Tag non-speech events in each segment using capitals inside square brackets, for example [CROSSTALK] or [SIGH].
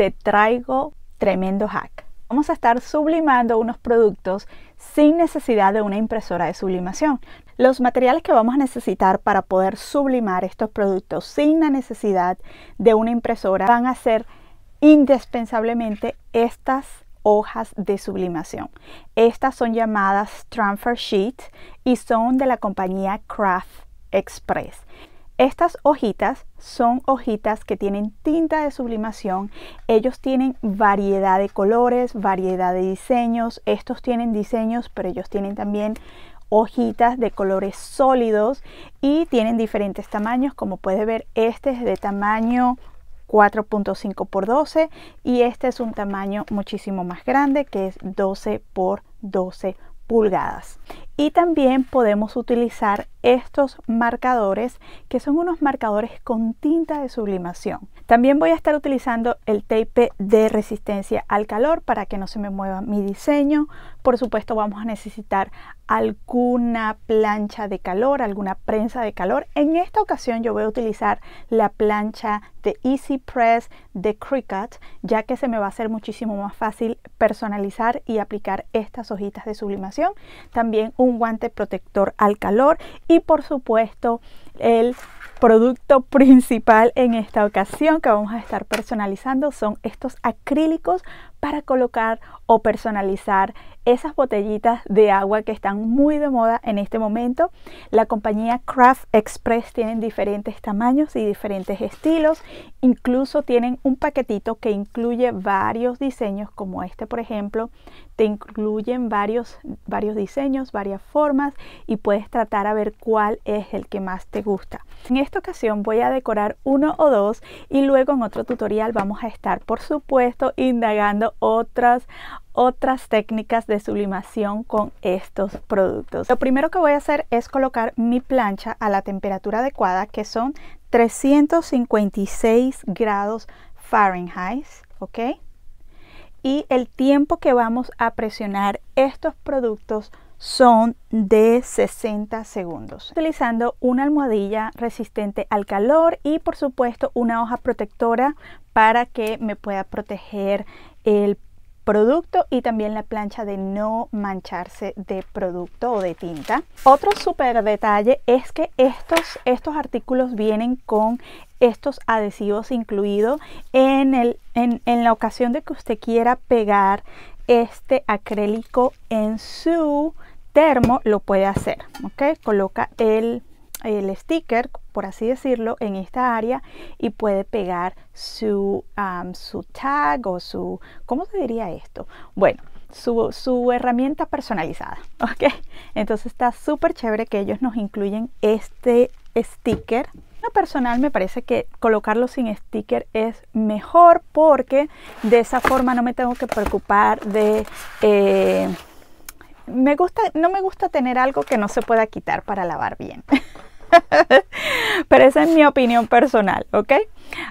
te traigo tremendo hack. Vamos a estar sublimando unos productos sin necesidad de una impresora de sublimación. Los materiales que vamos a necesitar para poder sublimar estos productos sin la necesidad de una impresora van a ser indispensablemente estas hojas de sublimación. Estas son llamadas transfer sheets y son de la compañía Craft Express. Estas hojitas son hojitas que tienen tinta de sublimación. Ellos tienen variedad de colores, variedad de diseños. Estos tienen diseños, pero ellos tienen también hojitas de colores sólidos y tienen diferentes tamaños. Como puede ver, este es de tamaño 4.5 por 12 y este es un tamaño muchísimo más grande que es 12 por 12 pulgadas y también podemos utilizar estos marcadores que son unos marcadores con tinta de sublimación. También voy a estar utilizando el tape de resistencia al calor para que no se me mueva mi diseño. Por supuesto vamos a necesitar alguna plancha de calor, alguna prensa de calor. En esta ocasión yo voy a utilizar la plancha de Easy Press de Cricut ya que se me va a hacer muchísimo más fácil personalizar y aplicar estas hojitas de sublimación. También un guante protector al calor y por supuesto el producto [LAUGHS] principal en esta ocasión que vamos a estar personalizando son estos acrílicos para colocar o personalizar esas botellitas de agua que están muy de moda en este momento. La compañía Craft Express tienen diferentes tamaños y diferentes estilos. Incluso tienen un paquetito que incluye varios diseños como este, por ejemplo. Te incluyen varios, varios diseños, varias formas y puedes tratar a ver cuál es el que más te gusta. En esta ocasión voy a decorar uno o dos y luego en otro tutorial vamos a estar, por supuesto, indagando otras otras técnicas de sublimación con estos productos. Lo primero que voy a hacer es colocar mi plancha a la temperatura adecuada que son 356 grados Fahrenheit, ¿ok? Y el tiempo que vamos a presionar estos productos son de 60 segundos. Utilizando una almohadilla resistente al calor y por supuesto una hoja protectora para que me pueda proteger el producto y también la plancha de no mancharse de producto o de tinta. Otro súper detalle es que estos, estos artículos vienen con estos adhesivos incluidos en, el, en, la ocasión de que usted quiera pegar este acrílico en su termo lo puede hacer, ¿ok? Coloca el el sticker, por así decirlo, en esta área y puede pegar su, su tag o su, ¿cómo se diría esto? Bueno, su, su herramienta personalizada, [LAUGHS] ¿ok? Entonces está súper chévere que ellos nos incluyen este sticker. Lo personal me parece que colocarlo sin sticker es mejor porque de esa forma no me tengo que preocupar de... Eh, me gusta, no me gusta tener algo que no se pueda quitar para lavar bien. [LAUGHS] [LAUGHS] Pero esa es mi opinión personal, ¿ok?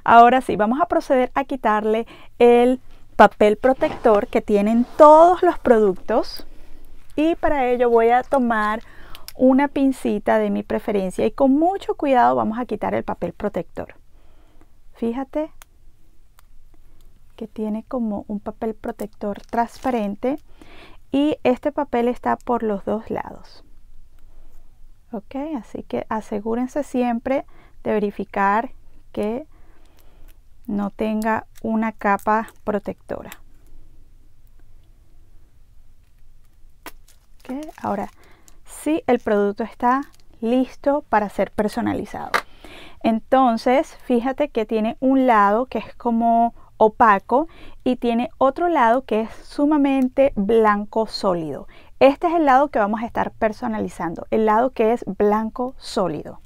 Ahora sí, vamos a proceder a quitarle el papel protector que tienen todos los productos. Y para ello voy a tomar una pincita de mi preferencia y con mucho cuidado vamos a quitar el papel protector. Fíjate que tiene como un papel protector transparente y este papel está por los dos lados. Ok, así que asegúrense siempre de verificar que no tenga una capa protectora. ahora, si sí, el producto está listo para ser personalizado. Entonces, fíjate que tiene un lado que es como opaco y tiene otro lado que es sumamente blanco sólido. Este es el lado que vamos a estar personalizando, el lado que es blanco sólido.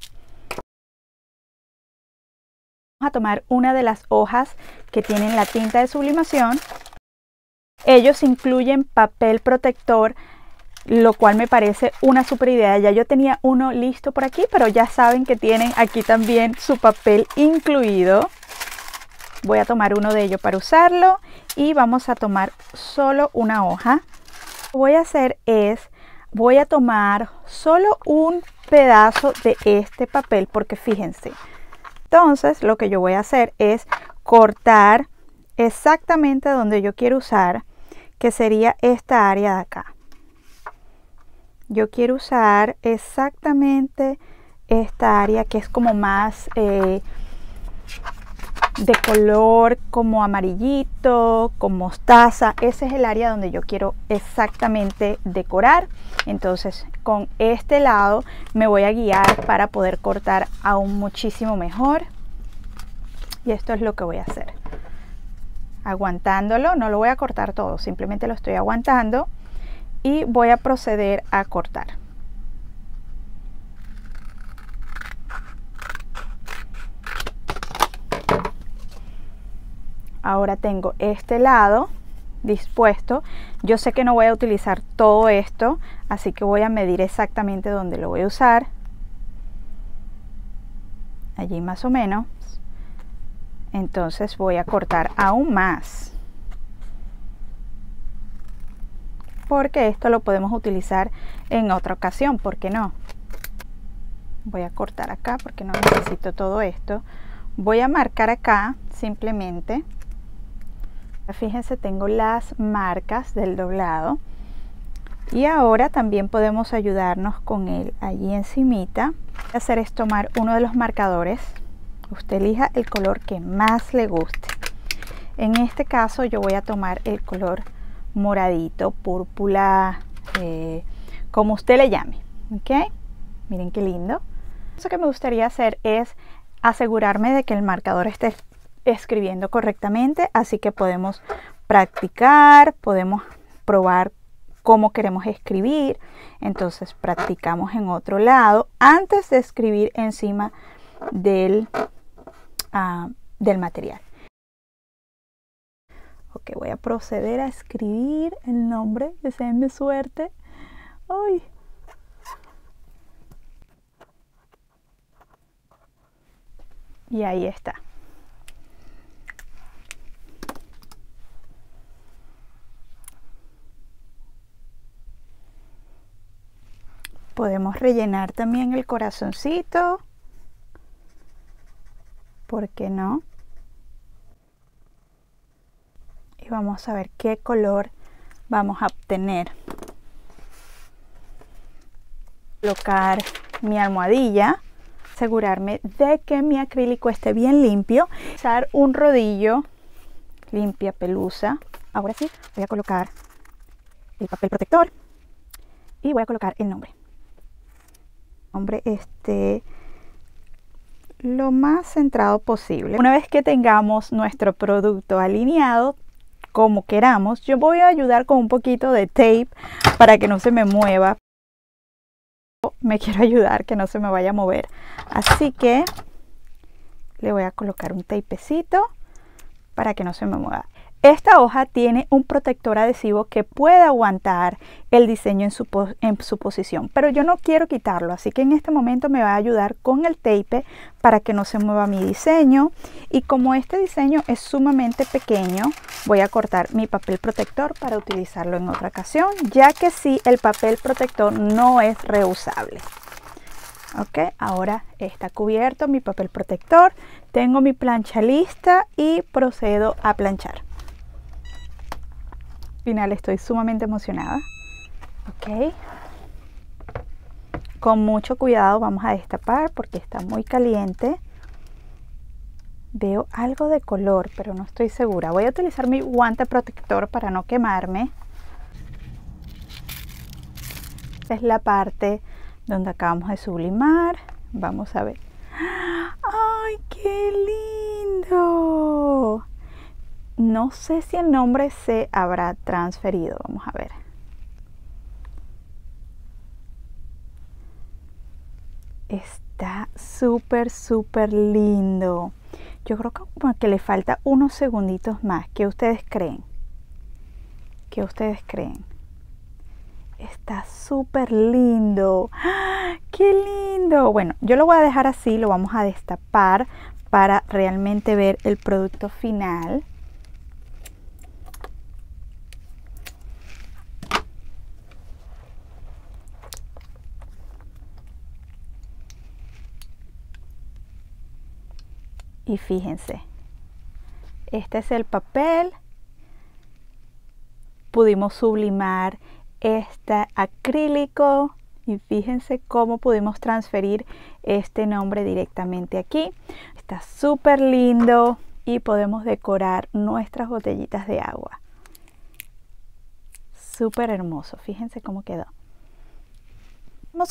Vamos a tomar una de las hojas que tienen la tinta de sublimación. Ellos incluyen papel protector, lo cual me parece una super idea. Ya yo tenía uno listo por aquí, pero ya saben que tienen aquí también su papel incluido. Voy a tomar uno de ellos para usarlo y vamos a tomar solo una hoja voy a hacer es, voy a tomar solo un pedazo de este papel, porque fíjense, entonces lo que yo voy a hacer es cortar exactamente donde yo quiero usar, que sería esta área de acá. Yo quiero usar exactamente esta área que es como más eh, de color como amarillito, con mostaza. Ese es el área donde yo quiero exactamente decorar. Entonces con este lado me voy a guiar para poder cortar aún muchísimo mejor. Y esto es lo que voy a hacer. Aguantándolo, no lo voy a cortar todo, simplemente lo estoy aguantando y voy a proceder a cortar. ahora tengo este lado dispuesto. Yo sé que no voy a utilizar todo esto, así que voy a medir exactamente dónde lo voy a usar. Allí más o menos. Entonces voy a cortar aún más. Porque esto lo podemos utilizar en otra ocasión, ¿por qué no? Voy a cortar acá porque no necesito todo esto. Voy a marcar acá simplemente Fíjense, tengo las marcas del doblado. Y ahora también podemos ayudarnos con él allí encimita. hacer es tomar uno de los marcadores. Usted elija el color que más le guste. En este caso yo voy a tomar el color moradito, púrpura, eh, como usted le llame. ¿Ok? Miren qué lindo. Lo que me gustaría hacer es asegurarme de que el marcador esté escribiendo correctamente, así que podemos practicar, podemos probar cómo queremos escribir, entonces practicamos en otro lado antes de escribir encima del, ah, del material. Ok, voy a proceder a escribir el nombre, que sea suerte. Y ahí está. podemos rellenar también el corazoncito. ¿Por qué no? Y vamos a ver qué color vamos a obtener. Colocar mi almohadilla. Asegurarme de que mi acrílico esté bien limpio. Usar un rodillo limpia pelusa. Ahora sí, voy a colocar el papel protector y voy a colocar el nombre hombre esté lo más centrado posible. Una vez que tengamos nuestro producto alineado, como queramos, yo voy a ayudar con un poquito de tape para que no se me mueva. Me quiero ayudar que no se me vaya a mover. Así que le voy a colocar un tapecito para que no se me mueva. Esta hoja tiene un protector adhesivo que puede aguantar el diseño en su, posición, pero yo no quiero quitarlo, así que en este momento me va a ayudar con el tape para que no se mueva mi diseño. Y como este diseño es sumamente pequeño, voy a cortar mi papel protector para utilizarlo en otra ocasión, ya que si sí, el papel protector no es reusable. Ok, ahora está cubierto mi papel protector, tengo mi plancha lista y procedo a planchar final estoy sumamente emocionada. Ok. Con mucho cuidado vamos a destapar porque está muy caliente. Veo algo de color, pero no estoy segura. Voy a utilizar mi guante protector para no quemarme. es la parte donde acabamos de sublimar. Vamos a ver. ¡Ay, qué lindo! No sé si el nombre se habrá transferido, vamos a ver. Está súper, súper lindo. Yo creo que, le falta unos segunditos más. ¿Qué ustedes creen? ¿Qué ustedes creen? Está súper lindo. ¡Ah! ¡Qué lindo! Bueno, yo lo voy a dejar así, lo vamos a destapar para realmente ver el producto final. y fíjense este es el papel pudimos sublimar este acrílico y fíjense cómo pudimos transferir este nombre directamente aquí está súper lindo y podemos decorar nuestras botellitas de agua súper hermoso fíjense cómo quedó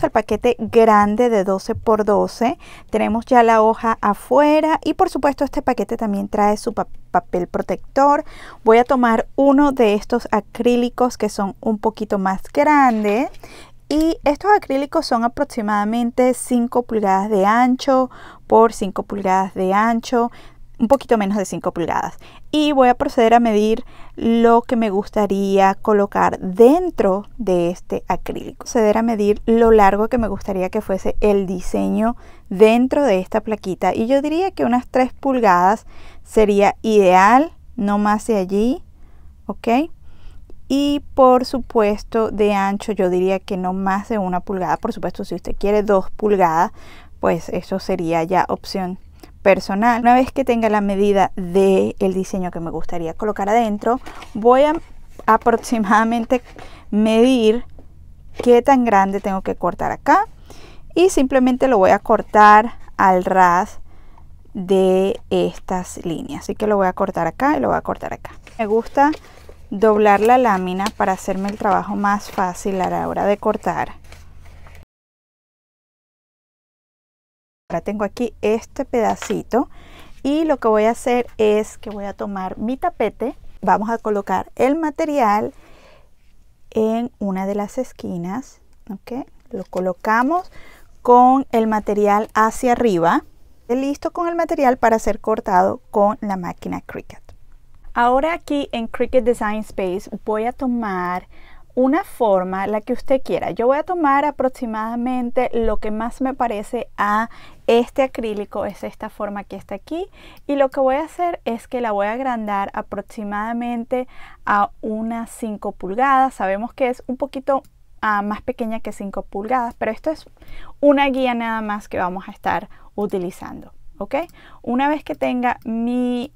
el paquete grande de 12 por 12. Tenemos ya la hoja afuera y por supuesto este paquete también trae su papel protector. Voy a tomar uno de estos acrílicos que son un poquito más grandes y estos acrílicos son aproximadamente 5 pulgadas de ancho por 5 pulgadas de ancho un poquito menos de 5 pulgadas y voy a proceder a medir lo que me gustaría colocar dentro de este acrílico. Proceder a medir lo largo que me gustaría que fuese el diseño dentro de esta plaquita y yo diría que unas 3 pulgadas sería ideal, no más de allí, ¿ok? Y por supuesto de ancho yo diría que no más de una pulgada, por supuesto si usted quiere 2 pulgadas, pues eso sería ya opción personal. Una vez que tenga la medida del diseño que me gustaría colocar adentro, voy a aproximadamente medir qué tan grande tengo que cortar acá y simplemente lo voy a cortar al ras de estas líneas. Así que lo voy a cortar acá y lo voy a cortar acá. Me gusta doblar la lámina para hacerme el trabajo más fácil a la hora de cortar. tengo aquí este pedacito y lo que voy a hacer es que voy a tomar mi tapete, vamos a colocar el material en una de las esquinas, ¿ok? Lo colocamos con el material hacia arriba, listo con el material para ser cortado con la máquina Cricut. Ahora aquí en Cricut Design Space voy a tomar una forma, la que usted quiera. Yo voy a tomar aproximadamente lo que más me parece a este acrílico, es esta forma que está aquí. Y lo que voy a hacer es que la voy a agrandar aproximadamente a unas 5 pulgadas. Sabemos que es un poquito ah, más pequeña que 5 pulgadas, pero esto es una guía nada más que vamos a estar utilizando. ¿ok? Una vez que tenga mi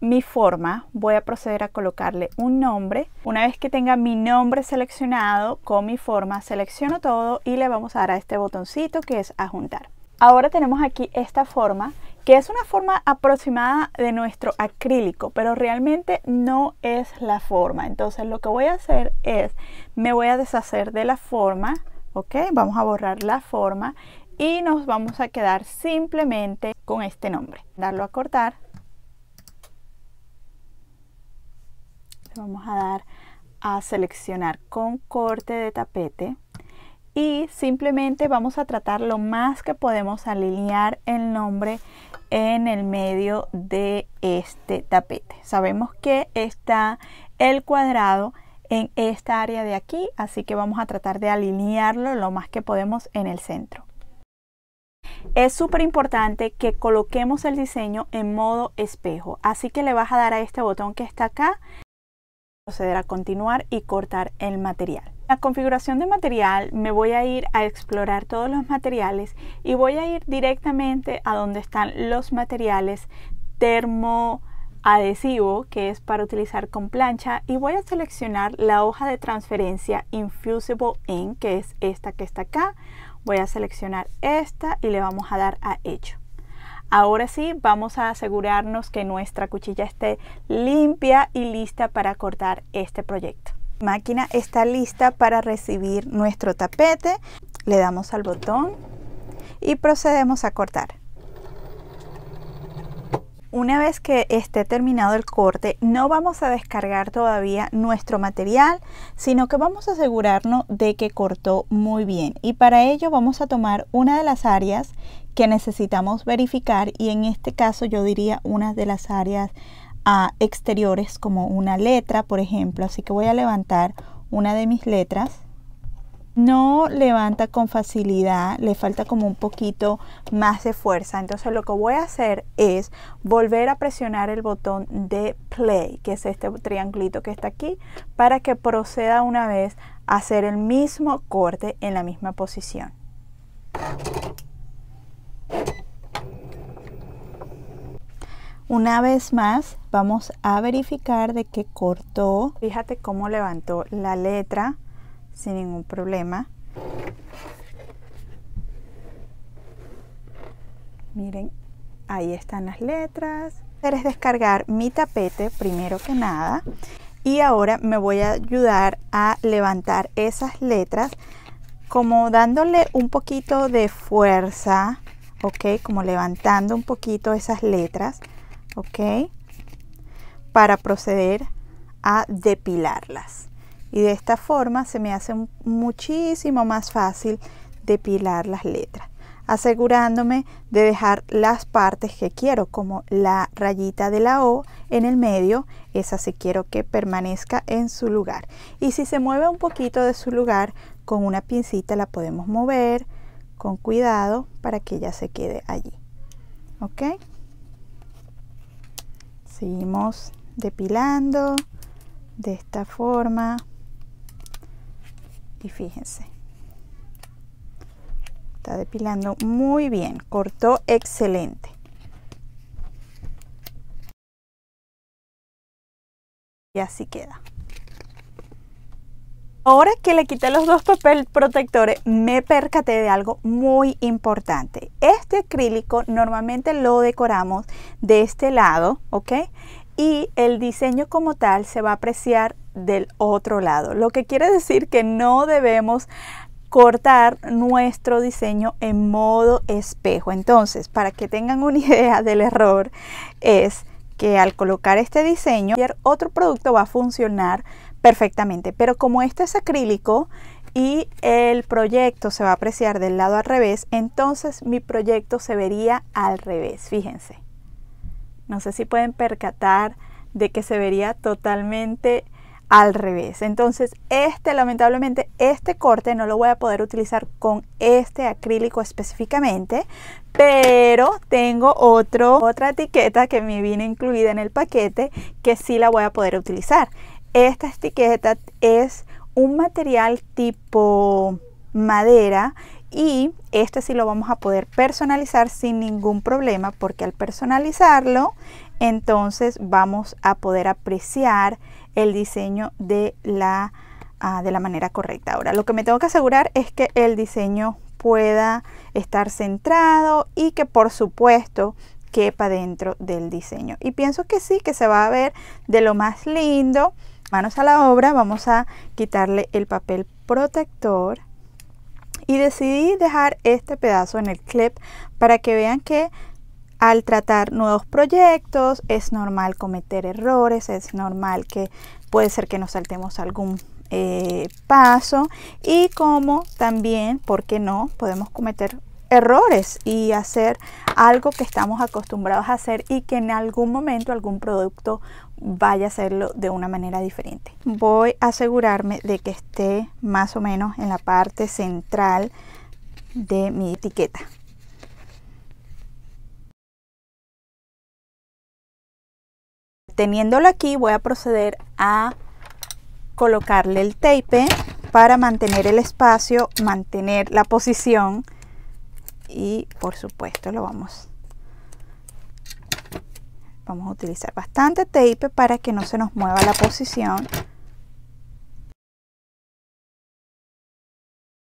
mi forma, voy a proceder a colocarle un nombre. Una vez que tenga mi nombre seleccionado con mi forma, selecciono todo y le vamos a dar a este botoncito que es juntar Ahora tenemos aquí esta forma, que es una forma aproximada de nuestro acrílico, pero realmente no es la forma. Entonces lo que voy a hacer es, me voy a deshacer de la forma, ¿ok? Vamos a borrar la forma y nos vamos a quedar simplemente con este nombre. Darlo a cortar vamos a dar a seleccionar con corte de tapete y simplemente vamos a tratar lo más que podemos alinear el nombre en el medio de este tapete. Sabemos que está el cuadrado en esta área de aquí, así que vamos a tratar de alinearlo lo más que podemos en el centro. Es súper importante que coloquemos el diseño en modo espejo, así que le vas a dar a este botón que está acá proceder a continuar y cortar el material. La configuración de material me voy a ir a explorar todos los materiales y voy a ir directamente a donde están los materiales adhesivo que es para utilizar con plancha y voy a seleccionar la hoja de transferencia Infusible Ink que es esta que está acá. Voy a seleccionar esta y le vamos a dar a hecho. Ahora sí, vamos a asegurarnos que nuestra cuchilla esté limpia y lista para cortar este proyecto. Máquina está lista para recibir nuestro tapete. Le damos al botón y procedemos a cortar. Una vez que esté terminado el corte, no vamos a descargar todavía nuestro material, sino que vamos a asegurarnos de que cortó muy bien. Y para ello vamos a tomar una de las áreas que necesitamos verificar y en este caso yo diría una de las áreas ah, exteriores como una letra, por ejemplo. Así que voy a levantar una de mis letras no levanta con facilidad, le falta como un poquito más de fuerza. Entonces lo que voy a hacer es volver a presionar el botón de play, que es este triangulito que está aquí, para que proceda una vez a hacer el mismo corte en la misma posición. Una vez más vamos a verificar de que cortó. Fíjate cómo levantó la letra sin ningún problema. Miren, ahí están las letras. Es descargar mi tapete primero que nada y ahora me voy a ayudar a levantar esas letras como dándole un poquito de fuerza, ok, como levantando un poquito esas letras. ¿ok? Para proceder a depilarlas. Y de esta forma se me hace muchísimo más fácil depilar las letras, asegurándome de dejar las partes que quiero, como la rayita de la O en el medio, esa sí quiero que permanezca en su lugar. Y si se mueve un poquito de su lugar, con una pincita la podemos mover con cuidado para que ella se quede allí. ¿Ok? seguimos depilando de esta forma y fíjense está depilando muy bien cortó excelente y así queda Ahora que le quité los dos papel protectores, me percaté de algo muy importante. Este acrílico normalmente lo decoramos de este lado, ¿ok? Y el diseño como tal se va a apreciar del otro lado, lo que quiere decir que no debemos cortar nuestro diseño en modo espejo. Entonces, para que tengan una [LAUGHS] idea del error, es que al colocar este diseño, otro producto va a funcionar perfectamente. Pero como este es acrílico y el proyecto se va a apreciar del lado al revés, entonces mi proyecto se vería al revés, fíjense. No sé si pueden percatar de que se vería totalmente al revés. Entonces, este lamentablemente, este corte no lo voy a poder utilizar con este acrílico específicamente, pero tengo otro, otra etiqueta que me viene incluida en el paquete que sí la voy a poder utilizar. Esta etiqueta es un material tipo madera y este sí lo vamos a poder personalizar sin ningún problema porque al personalizarlo entonces vamos a poder apreciar el diseño de la, ah, de la manera correcta. Ahora lo que me tengo que asegurar es que el diseño pueda estar centrado y que por supuesto quepa dentro del diseño. Y pienso que sí, que se va a ver de lo más lindo manos a la obra, vamos a quitarle el papel protector y decidí dejar este pedazo en el clip para que vean que al tratar nuevos proyectos es normal cometer errores, es normal que puede ser que nos saltemos algún eh, paso y como también, ¿por qué no? Podemos cometer errores y hacer algo que estamos acostumbrados a hacer y que en algún momento algún producto vaya a hacerlo de una manera diferente. Voy a asegurarme de que esté más o menos en la parte central de mi etiqueta. Teniéndolo aquí voy a proceder a colocarle el tape para mantener el espacio, mantener la posición y por supuesto lo vamos vamos a utilizar bastante tape para que no se nos mueva la posición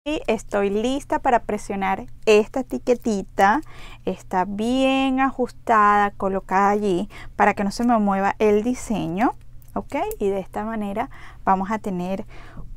y estoy lista para presionar esta etiquetita está bien ajustada colocada allí para que no se me mueva el diseño ok y de esta manera vamos a tener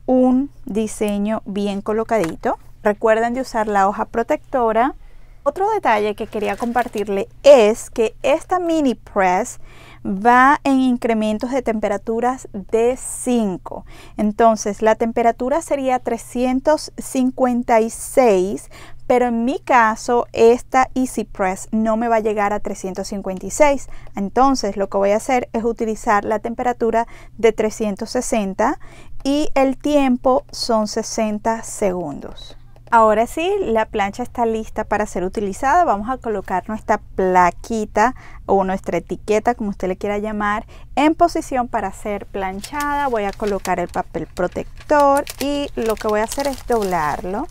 un diseño bien colocadito Recuerden de usar la hoja protectora. Otro detalle que quería compartirle es que esta mini press va en incrementos de temperaturas de 5. Entonces la temperatura sería 356, pero en mi caso esta Easy Press no me va a llegar a 356. Entonces lo que voy a hacer es utilizar la temperatura de 360 y el tiempo son 60 segundos. Ahora sí, la plancha está lista para ser utilizada. Vamos a colocar nuestra plaquita o nuestra etiqueta, como usted le quiera llamar, en posición para ser planchada. Voy a colocar el papel protector y lo que voy a hacer es doblarlo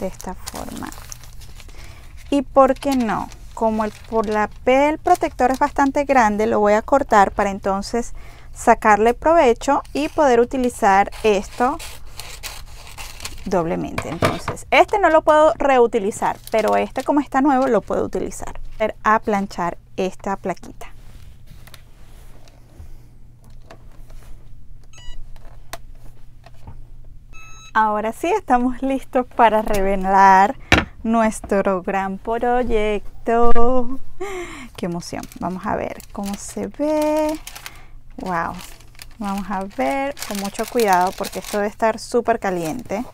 de esta forma. ¿Y por qué no? Como el por la papel protector es bastante grande, lo voy a cortar para entonces sacarle provecho y poder utilizar esto doblemente. Entonces, este no lo puedo reutilizar, pero este como está nuevo lo puedo utilizar. A planchar esta plaquita. Ahora sí estamos listos para revelar nuestro gran proyecto. ¡Qué emoción! Vamos a ver cómo se ve. ¡Wow! Vamos a ver con mucho cuidado porque esto debe estar súper caliente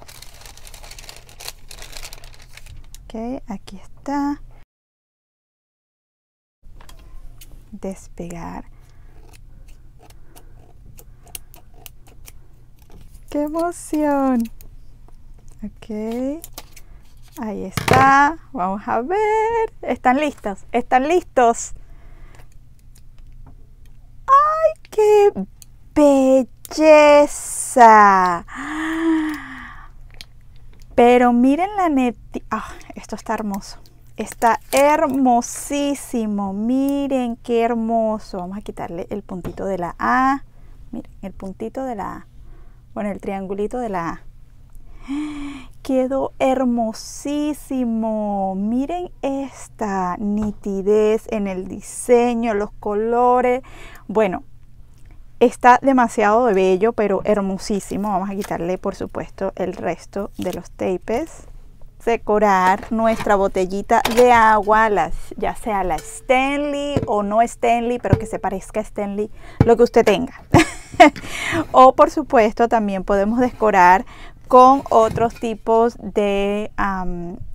ok aquí está despegar qué emoción Okay, ahí está vamos a ver están listos están listos ay qué belleza pero miren la neta. ah esto está hermoso. Está hermosísimo. Miren qué hermoso. Vamos a quitarle el puntito de la A. Miren, el puntito de la A. Bueno, el triangulito de la A. [GASPS] Quedó hermosísimo. Miren esta nitidez en el diseño, los colores. Bueno, Está demasiado de bello, pero hermosísimo. Vamos a quitarle, por supuesto, el resto de los tapes. Decorar nuestra botellita de agua, las, ya sea la Stanley o no Stanley, pero que se parezca a Stanley, lo que usted tenga. [LAUGHS] o por supuesto también podemos decorar con otros tipos de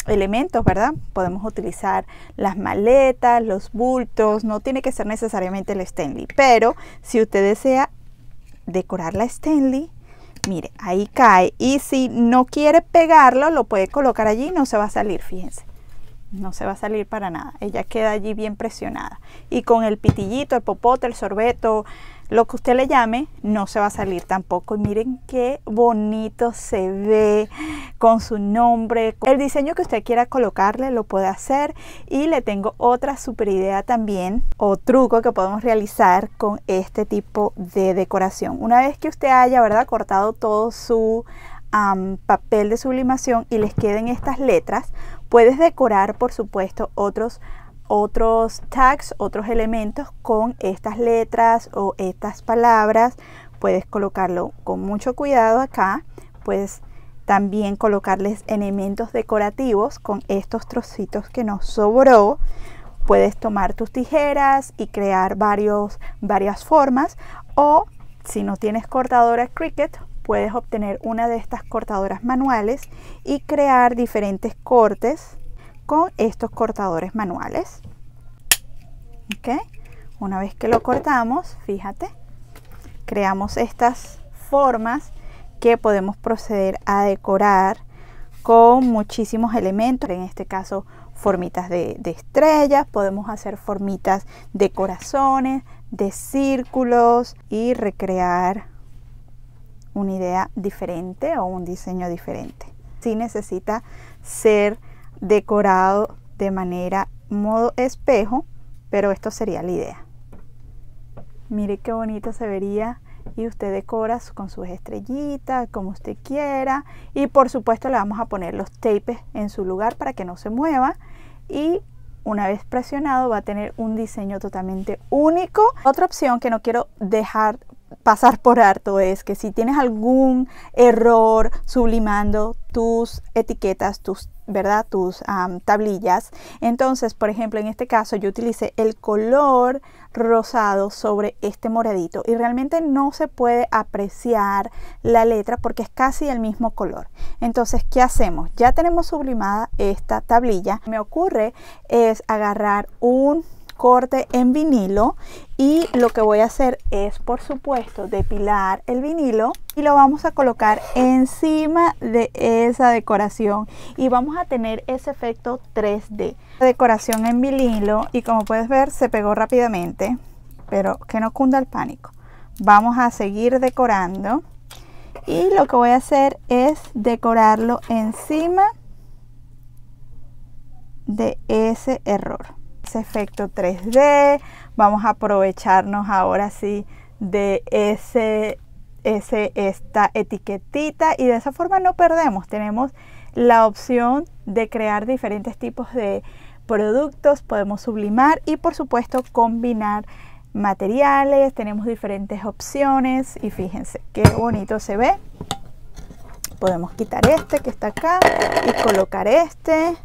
elementos, ¿verdad? Podemos utilizar las maletas, los bultos, no tiene que ser necesariamente el Stanley, pero si usted desea decorar la Stanley, mire, ahí cae y si no quiere pegarlo, lo puede colocar allí, no se va a salir, fíjense. No se va a salir para nada, ella queda allí bien presionada. Y con el pitillito, el popote, el sorbeto, lo que usted le llame, no se va a salir tampoco. Y miren qué bonito se ve con su nombre. El diseño que usted quiera colocarle lo puede hacer. Y le tengo otra super idea también o truco que podemos realizar con este tipo de decoración. Una vez que usted haya, ¿verdad? Cortado todo su papel de sublimación y les queden estas letras, puedes decorar por supuesto otros otros tags, otros elementos con estas letras o estas palabras. Puedes colocarlo con mucho cuidado acá. Puedes también colocarles elementos decorativos con estos trocitos que nos sobró. Puedes tomar tus tijeras y crear varios, varias formas o si no tienes cortadora Cricut, puedes obtener una de estas cortadoras manuales y crear diferentes cortes con estos cortadores manuales. Una vez que lo cortamos, fíjate, creamos estas formas que podemos proceder a decorar con muchísimos elementos, en este caso formitas de, estrellas, podemos hacer formitas de corazones, de círculos y recrear una idea diferente o un diseño diferente. Si necesita ser decorado de manera modo espejo, pero esto sería la idea. Mire qué bonito se vería y usted decora con sus estrellitas, como usted quiera. Y por supuesto le vamos a poner los tapes en su lugar para que no se mueva. Y una vez presionado va a tener un diseño totalmente único. Otra opción que no quiero dejar pasar por harto es que si tienes algún error sublimando tus etiquetas, tus ¿verdad? Tus tablillas. Entonces, por ejemplo, en este caso yo utilicé el color rosado sobre este moradito y realmente no se puede apreciar la letra porque es casi el mismo color. Entonces, ¿qué hacemos? Ya tenemos sublimada esta tablilla. Me ocurre es agarrar un corte en vinilo y lo que voy a hacer es por supuesto depilar el vinilo y lo vamos a colocar encima de esa decoración y vamos a tener ese efecto 3D. decoración en vinilo y como puedes ver se pegó rápidamente, pero que no cunda el pánico. Vamos a seguir decorando y lo que voy a hacer es decorarlo encima de ese error efecto 3D, vamos a aprovecharnos ahora sí de ese, ese, esta etiquetita y de esa forma no perdemos, tenemos la opción de crear diferentes tipos de productos, podemos sublimar y por supuesto combinar materiales, tenemos diferentes opciones y fíjense qué bonito se ve. Podemos quitar este que está acá y colocar este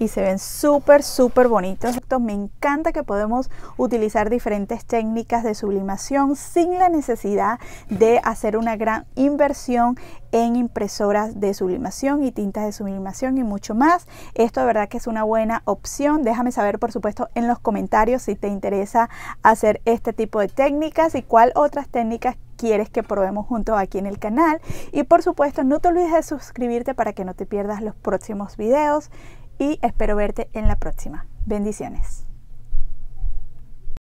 y se ven súper, súper bonitos. Me encanta que podemos utilizar diferentes técnicas de sublimación sin la necesidad de hacer una gran inversión en impresoras de sublimación y tintas de sublimación y mucho más. Esto de verdad que es una buena opción. Déjame saber por supuesto en los comentarios si te interesa hacer este tipo de técnicas y cuál otras técnicas quieres que probemos juntos aquí en el canal. Y por supuesto no te olvides de suscribirte para que no te pierdas los próximos videos y espero verte en la próxima. Bendiciones.